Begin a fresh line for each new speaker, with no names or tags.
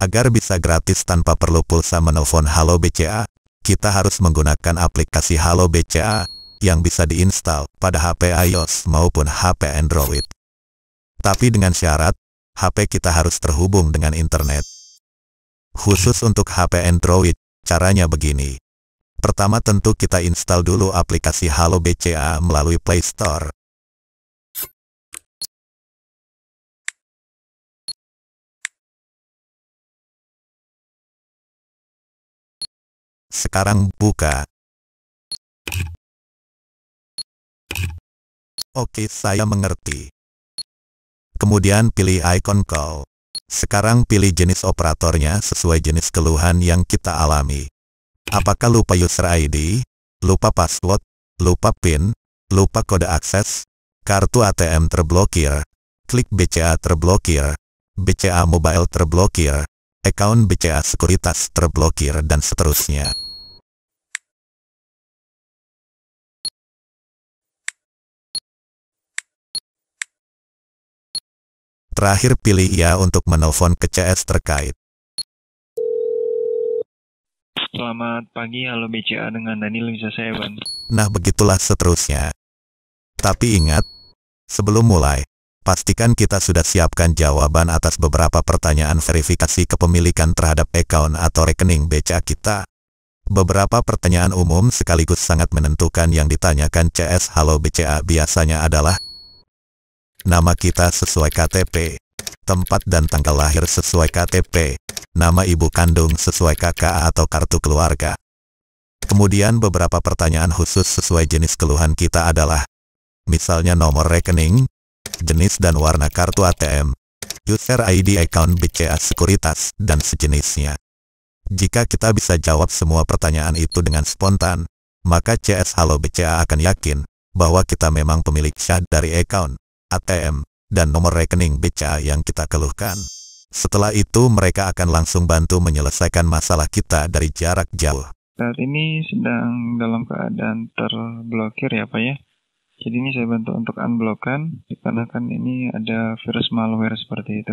Agar bisa gratis tanpa perlu pulsa menelpon Halo BCA, kita harus menggunakan aplikasi Halo BCA yang bisa diinstal pada HP iOS maupun HP Android. Tapi dengan syarat, HP kita harus terhubung dengan internet. Khusus untuk HP Android, caranya begini. Pertama tentu kita install dulu aplikasi Halo BCA melalui Play Store.
Sekarang buka.
Oke, saya mengerti. Kemudian pilih icon call. Sekarang pilih jenis operatornya sesuai jenis keluhan yang kita alami. Apakah lupa user ID, lupa password, lupa PIN, lupa kode akses, kartu ATM terblokir, klik BCA terblokir, BCA mobile terblokir, Account BCA Sekuritas terblokir dan seterusnya. Terakhir pilih ya untuk menelpon ke CS terkait. Selamat pagi, halo BCA dengan Daniel bisa saya bantu. Nah begitulah seterusnya. Tapi ingat, sebelum mulai, Pastikan kita sudah siapkan jawaban atas beberapa pertanyaan verifikasi kepemilikan terhadap account atau rekening BCA kita. Beberapa pertanyaan umum sekaligus sangat menentukan yang ditanyakan CS Halo BCA biasanya adalah Nama kita sesuai KTP Tempat dan tanggal lahir sesuai KTP Nama ibu kandung sesuai KKA atau kartu keluarga Kemudian beberapa pertanyaan khusus sesuai jenis keluhan kita adalah Misalnya nomor rekening, jenis dan warna kartu ATM, user ID account BCA Sekuritas, dan sejenisnya. Jika kita bisa jawab semua pertanyaan itu dengan spontan, maka CS Halo BCA akan yakin bahwa kita memang pemilik syah dari account, ATM, dan nomor rekening BCA yang kita keluhkan. Setelah itu mereka akan langsung bantu menyelesaikan masalah kita dari jarak jauh. Saat ini sedang dalam keadaan terblokir ya Pak ya? Jadi ini saya bantu untuk unblock kan, dikarenakan ini ada
virus malware seperti itu.